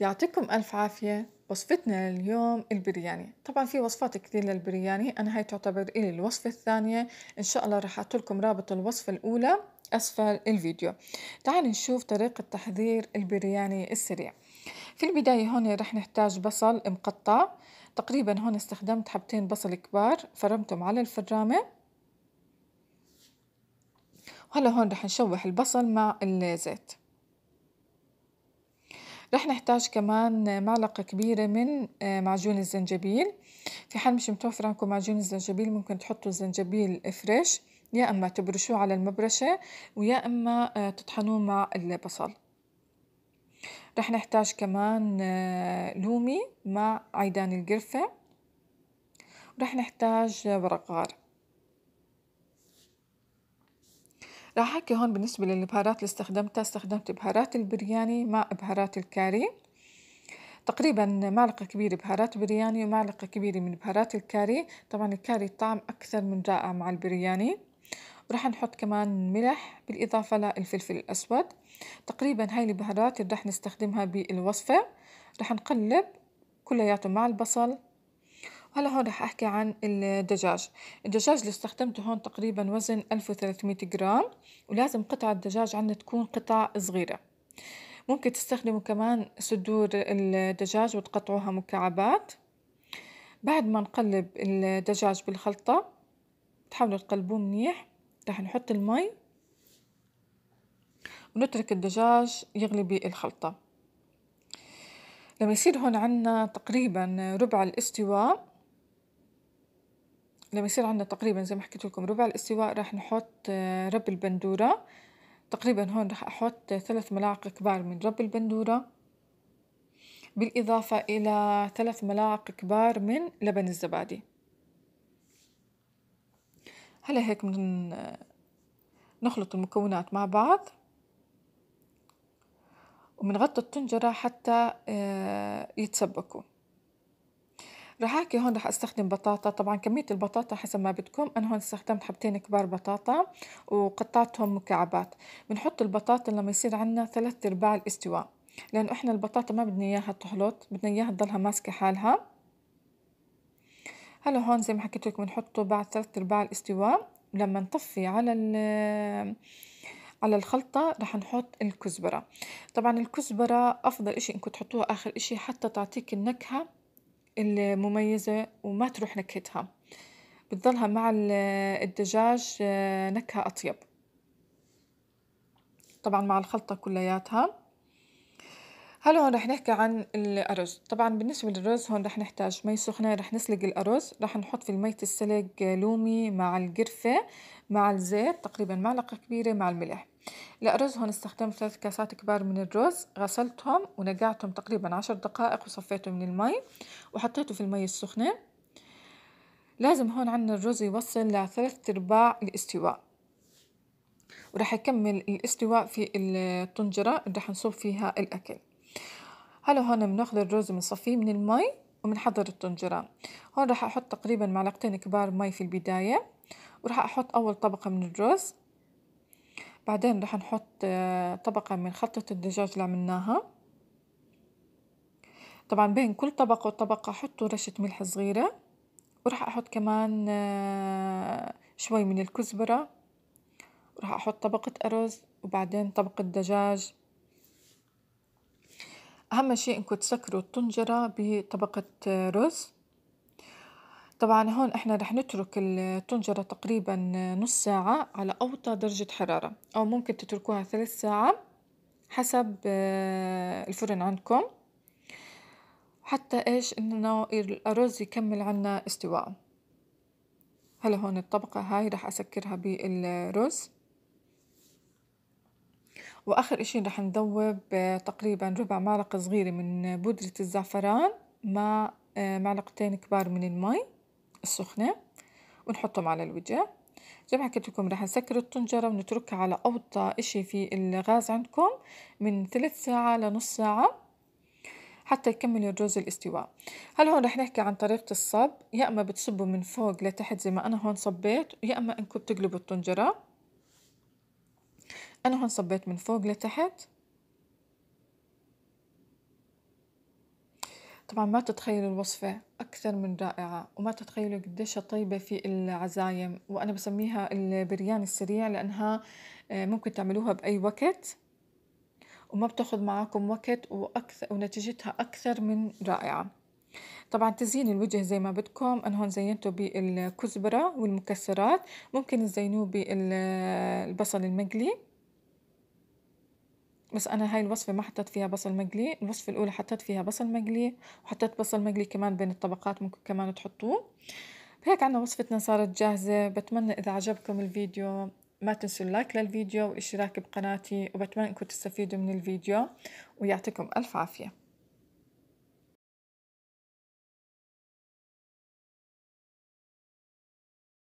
يعطيكم ألف عافية وصفتنا لليوم البرياني طبعا في وصفات كثير للبرياني أنا هاي تعتبر إلي الوصفة الثانية إن شاء الله رح لكم رابط الوصفة الأولى أسفل الفيديو تعالوا نشوف طريقة تحضير البرياني السريع في البداية هون رح نحتاج بصل مقطع تقريبا هون استخدمت حبتين بصل كبار فرمتهم على الفرامة وهلا هون رح نشوح البصل مع الزيت رح نحتاج كمان معلقة كبيرة من آه، معجون الزنجبيل في حال مش متوفر عندكم معجون الزنجبيل ممكن تحطوا الزنجبيل فريش يا اما تبرشوه على المبرشة ويا اما آه، تطحنوه مع البصل رح نحتاج كمان آه، لومي مع عيدان القرفة رح نحتاج ورق غار راح أحكي هون بالنسبة للبهارات اللي استخدمتها استخدمت بهارات البرياني مع بهارات الكاري تقريبا معلقة كبيرة بهارات برياني ومعلقة كبيرة من بهارات الكاري طبعا الكاري طعم أكثر من رائع مع البرياني وراح نحط كمان ملح بالإضافة للفلفل الأسود تقريبا هاي البهارات اللي راح نستخدمها بالوصفة راح نقلب كلياته مع البصل وهلا هون رح أحكي عن الدجاج الدجاج اللي استخدمته هون تقريبا وزن 1300 جرام ولازم قطع الدجاج عندنا تكون قطع صغيرة ممكن تستخدموا كمان صدور الدجاج وتقطعوها مكعبات بعد ما نقلب الدجاج بالخلطة تحاولوا تقلبوه منيح رح نحط المي ونترك الدجاج يغلي بالخلطة لما يصير هون عنا تقريبا ربع الاستواء لما يصير عندنا تقريبا زي ما حكيت لكم ربع الاستواء راح نحط آه، رب البندورة تقريبا هون راح أحط ثلاث ملاعق كبار من رب البندورة بالإضافة إلى ثلاث ملاعق كبار من لبن الزبادي هلا هيك من آه، نخلط المكونات مع بعض وبنغطي الطنجرة حتى آه، يتسبكوا رح احكي هون رح استخدم بطاطا طبعا كمية البطاطا حسب ما بدكم انا هون استخدمت حبتين كبار بطاطا وقطعتهم مكعبات بنحط البطاطا لما يصير عندنا ثلاث ارباع الاستواء لانه احنا البطاطا ما بدنا اياها تحلط بدنا اياها تضلها ماسكة حالها هلا هون زي ما حكيت لكم بنحطه بعد ثلاث ارباع الاستواء لما نطفي على ال على الخلطة رح نحط الكزبرة طبعا الكزبرة أفضل إشي إنكم تحطوها آخر إشي حتى تعطيك النكهة المميزة وما تروح نكهتها بتضلها مع الدجاج آه، نكهة أطيب طبعا مع الخلطة كلياتها هلا هون رح نحكي عن الأرز طبعا بالنسبة للرز هون رح نحتاج مي سخنة رح نسلق الأرز رح نحط في المية السلق لومي مع القرفة مع الزيت تقريبا معلقة كبيرة مع الملح الأرز هون استخدمت ثلاث كاسات كبار من الرز غسلتهم ونقعتهم تقريبا عشر دقائق وصفيته من المي وحطيته في المي السخنة لازم هون عنا الرز يوصل لثلاث أرباع الاستواء وراح يكمل الاستواء في الطنجرة اللي راح نصب فيها الأكل هلا هون بناخذ الرز بنصفيه من, من المي وبنحضر الطنجرة هون راح أحط تقريبا معلقتين كبار مي في البداية وراح أحط أول طبقة من الرز بعدين رح نحط آه، طبقة من خلطة الدجاج اللي عملناها طبعا بين كل طبقة وطبقة حطوا رشة ملح صغيرة وراح أحط كمان آه، شوي من الكزبرة ورح أحط طبقة أرز وبعدين طبقة دجاج أهم شيء إنكم تسكروا الطنجرة بطبقة آه، رز طبعا هون احنا رح نترك الطنجرة تقريبا نص ساعة على أوطى درجة حرارة أو ممكن تتركوها ثلاث ساعة حسب آه، الفرن عندكم حتى ايش انه الأرز يكمل عنا استواءه هلا هون الطبقة هاي رح أسكرها بالرز وآخر إشي رح نذوب آه، تقريبا ربع معلقة صغيرة من بودرة الزعفران مع آه، معلقتين كبار من المي السخنة ونحطهم على الوجه زي ما حكيت لكم رح نسكر الطنجرة ونتركها على أوطى إشي في الغاز عندكم من ثلث ساعة لنص ساعة حتى يكمل الرز الاستواء هل هون رح نحكي عن طريقة الصب يا أما بتصبوا من فوق لتحت زي ما أنا هون صبيت يا أما أنكم بتقلبوا الطنجرة أنا هون صبيت من فوق لتحت طبعا ما تتخيلوا الوصفة أكثر من رائعة وما تتخيلوا قديش طيبة في العزايم وأنا بسميها البريان السريع لأنها آه، ممكن تعملوها بأي وقت وما بتاخذ معاكم وقت وأكثر ونتيجتها أكثر من رائعة طبعا تزين الوجه زي ما بدكم أنا هون زينته بالكزبرة والمكسرات ممكن تزينوه بالبصل المقلي بس أنا هاي الوصفة ما حطيت فيها بصل مقلي الوصفة الأولى حطيت فيها بصل مقلي وحطيت بصل مقلي كمان بين الطبقات ممكن كمان تحطوه هيك عنا وصفتنا صارت جاهزة بتمنى إذا عجبكم الفيديو ما تنسوا اللايك للفيديو والاشتراك بقناتي وبتمنى انكم تستفيدوا من الفيديو ويعطيكم ألف عافية